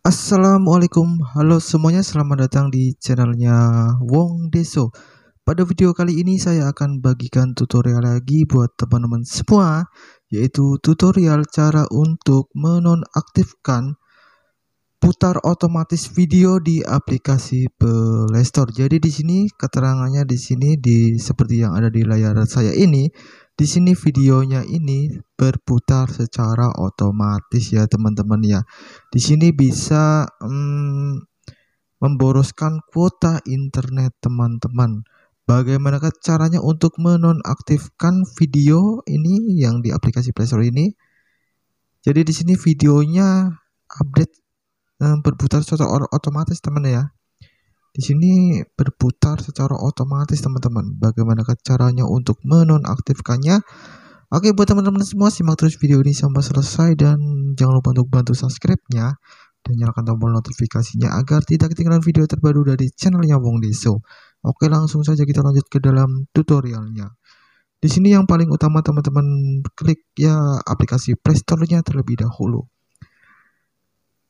Assalamualaikum, halo semuanya, selamat datang di channelnya Wong Deso. Pada video kali ini saya akan bagikan tutorial lagi buat teman-teman semua, yaitu tutorial cara untuk menonaktifkan putar otomatis video di aplikasi Playstore. Jadi di sini keterangannya di sini di seperti yang ada di layar saya ini di sini videonya ini berputar secara otomatis ya teman-teman ya. Di sini bisa hmm, memboroskan kuota internet teman-teman. bagaimana caranya untuk menonaktifkan video ini yang di aplikasi Playstore ini? Jadi di sini videonya update eh, berputar secara otomatis teman ya. Di sini berputar secara otomatis teman-teman. Bagaimana caranya untuk menonaktifkannya? Oke buat teman-teman semua simak terus video ini sampai selesai dan jangan lupa untuk bantu subscribe-nya dan nyalakan tombol notifikasinya agar tidak ketinggalan video terbaru dari channelnya Wong Deso. Oke langsung saja kita lanjut ke dalam tutorialnya. Di sini yang paling utama teman-teman klik ya aplikasi Playstore-nya terlebih dahulu.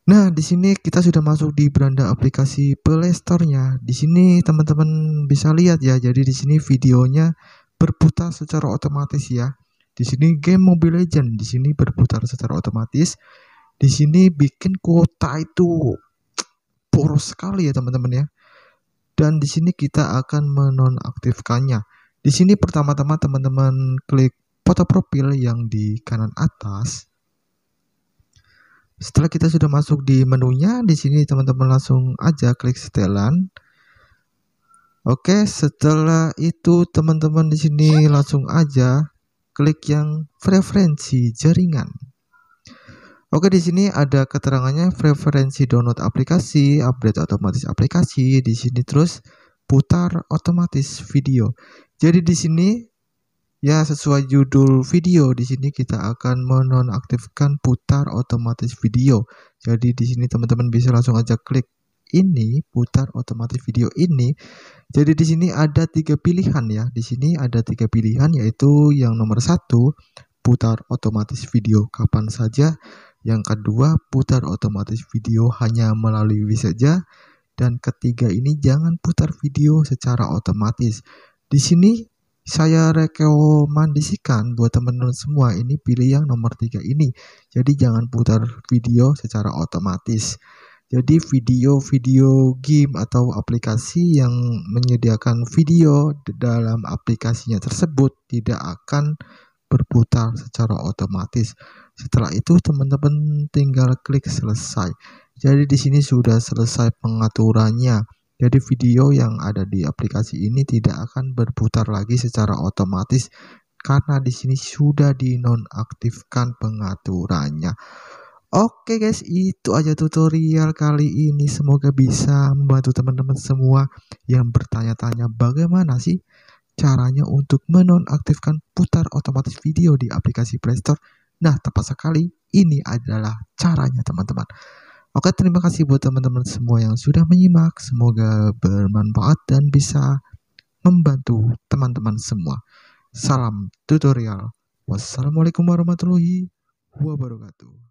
Nah, di sini kita sudah masuk di beranda aplikasi Play Store-nya. Di sini teman-teman bisa lihat ya. Jadi di sini videonya berputar secara otomatis ya. Di sini game Mobile Legend, di sini berputar secara otomatis. Di sini bikin kuota itu boros sekali ya teman-teman ya. Dan di sini kita akan menonaktifkannya. Di sini pertama-tama teman-teman klik foto profil yang di kanan atas setelah kita sudah masuk di menunya, di sini teman-teman langsung aja klik setelan. Oke, setelah itu teman-teman di sini langsung aja klik yang preferensi jaringan. Oke, di sini ada keterangannya preferensi download aplikasi, update otomatis aplikasi, di sini terus putar otomatis video. Jadi di sini Ya, sesuai judul video, di sini kita akan menonaktifkan putar otomatis video. Jadi di sini teman-teman bisa langsung aja klik ini putar otomatis video ini. Jadi di sini ada tiga pilihan ya. Di sini ada tiga pilihan yaitu yang nomor satu putar otomatis video kapan saja. Yang kedua putar otomatis video hanya melalui WI saja. Dan ketiga ini jangan putar video secara otomatis. Di sini saya rekomendasikan buat teman-teman semua ini pilih yang nomor tiga ini. Jadi jangan putar video secara otomatis. Jadi video-video game atau aplikasi yang menyediakan video di dalam aplikasinya tersebut tidak akan berputar secara otomatis. Setelah itu teman-teman tinggal klik selesai. Jadi di sini sudah selesai pengaturannya. Jadi video yang ada di aplikasi ini tidak akan berputar lagi secara otomatis karena di sini sudah dinonaktifkan pengaturannya. Oke guys, itu aja tutorial kali ini. Semoga bisa membantu teman-teman semua yang bertanya-tanya bagaimana sih caranya untuk menonaktifkan putar otomatis video di aplikasi Playstore. Nah, tepat sekali ini adalah caranya teman-teman. Oke, terima kasih buat teman-teman semua yang sudah menyimak. Semoga bermanfaat dan bisa membantu teman-teman semua. Salam tutorial. Wassalamualaikum warahmatullahi wabarakatuh.